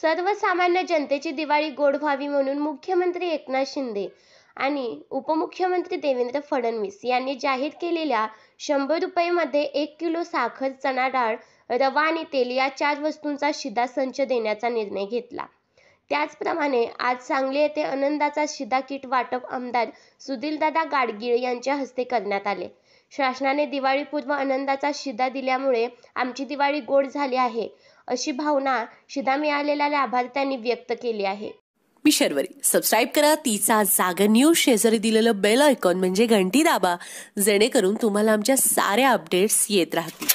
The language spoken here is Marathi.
सर्वसामान्य जनतेची दिवाळी गोड व्हावी म्हणून मुख्यमंत्री एकनाथ शिंदे आणि उपमुख्यमंत्री देवेंद्र फडणवीस यांनी जाहीर केलेल्या शंभर रुपयेमध्ये एक किलो साखर चणा डाळ रवा आणि तेल या चार वस्तूंचा शिधा संच देण्याचा निर्णय घेतला त्याचप्रमाणे आज सांगली येथे आनंदाचा शिदा किट वाटप आमदार सुधीरदादा गाडगीळ यांच्या हस्ते करण्यात आले शासनाने पूर्व आनंदाचा शिदा दिल्यामुळे आमची दिवाळी गोड झाली आहे अशी भावना शिदा मिळालेल्या लाभार्थ्यांनी व्यक्त केली आहे मी सबस्क्राईब करा तिचा जागर न्यूज शेजारी दिलेलं बेल आयकॉन म्हणजे घंटी दाबा जेणेकरून तुम्हाला आमच्या साऱ्या अपडेट्स येत राहतील